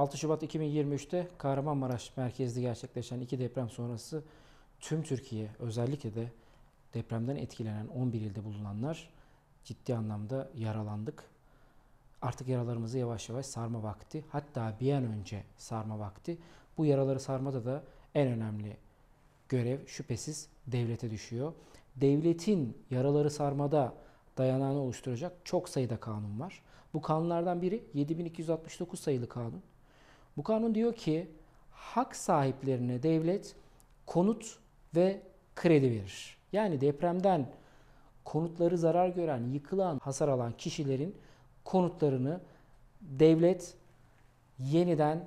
6 Şubat 2023'te Kahramanmaraş merkezli gerçekleşen iki deprem sonrası tüm Türkiye özellikle de depremden etkilenen 11 ilde bulunanlar ciddi anlamda yaralandık. Artık yaralarımızı yavaş yavaş sarma vakti hatta bir an önce sarma vakti. Bu yaraları sarmada da en önemli görev şüphesiz devlete düşüyor. Devletin yaraları sarmada dayanağını oluşturacak çok sayıda kanun var. Bu kanunlardan biri 7269 sayılı kanun. Bu kanun diyor ki hak sahiplerine devlet konut ve kredi verir. Yani depremden konutları zarar gören, yıkılan, hasar alan kişilerin konutlarını devlet yeniden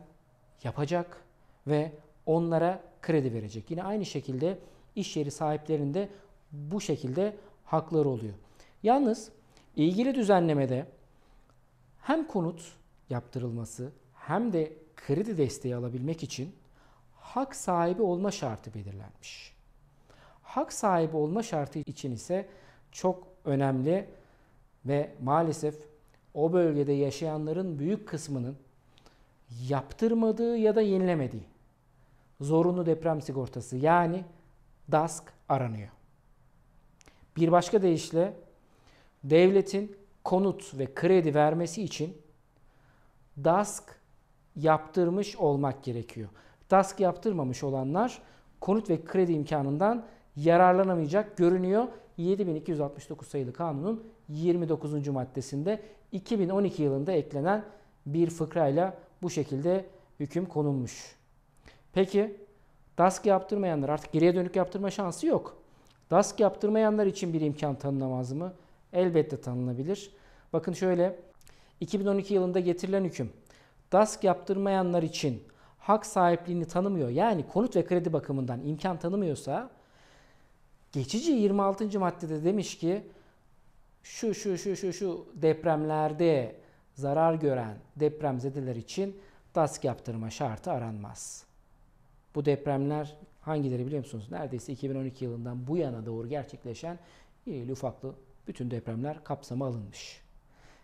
yapacak ve onlara kredi verecek. Yine aynı şekilde iş yeri sahiplerinde bu şekilde hakları oluyor. Yalnız ilgili düzenlemede hem konut yaptırılması hem de kredi desteği alabilmek için hak sahibi olma şartı belirlenmiş. Hak sahibi olma şartı için ise çok önemli ve maalesef o bölgede yaşayanların büyük kısmının yaptırmadığı ya da yenilemediği zorunlu deprem sigortası yani DASK aranıyor. Bir başka deyişle devletin konut ve kredi vermesi için DASK yaptırmış olmak gerekiyor. DASK yaptırmamış olanlar konut ve kredi imkanından yararlanamayacak görünüyor. 7269 sayılı kanunun 29. maddesinde 2012 yılında eklenen bir fıkrayla bu şekilde hüküm konulmuş. Peki DASK yaptırmayanlar artık geriye dönük yaptırma şansı yok. DASK yaptırmayanlar için bir imkan tanınamaz mı? Elbette tanınabilir. Bakın şöyle 2012 yılında getirilen hüküm DASK yaptırmayanlar için hak sahipliğini tanımıyor. Yani konut ve kredi bakımından imkan tanımıyorsa geçici 26. maddede demiş ki şu şu şu şu şu depremlerde zarar gören depremzedeler için DASK yaptırma şartı aranmaz. Bu depremler hangileri biliyor musunuz? Neredeyse 2012 yılından bu yana doğru gerçekleşen irili ufaklı bütün depremler kapsama alınmış.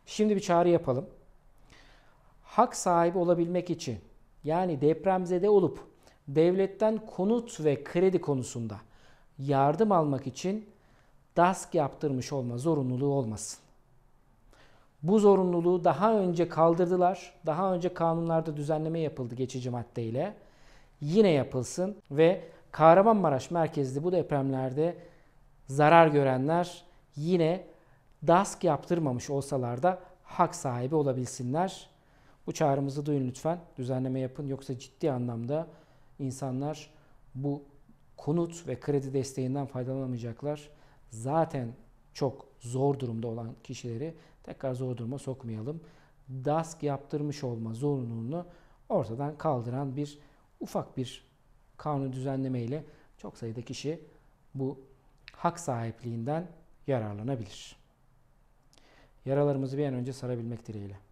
Şimdi bir çağrı yapalım hak sahibi olabilmek için yani depremzede olup devletten konut ve kredi konusunda yardım almak için DASK yaptırmış olma zorunluluğu olmasın. Bu zorunluluğu daha önce kaldırdılar. Daha önce kanunlarda düzenleme yapıldı geçici maddeyle. Yine yapılsın ve Kahramanmaraş merkezli bu depremlerde zarar görenler yine DASK yaptırmamış olsalar da hak sahibi olabilsinler. Bu çağrımızı duyun lütfen. Düzenleme yapın yoksa ciddi anlamda insanlar bu konut ve kredi desteğinden faydalanamayacaklar. Zaten çok zor durumda olan kişileri tekrar zor duruma sokmayalım. DASK yaptırmış olma zorunluluğunu ortadan kaldıran bir ufak bir kanun düzenlemeyle çok sayıda kişi bu hak sahipliğinden yararlanabilir. Yaralarımızı bir an önce sarabilmek dileğiyle.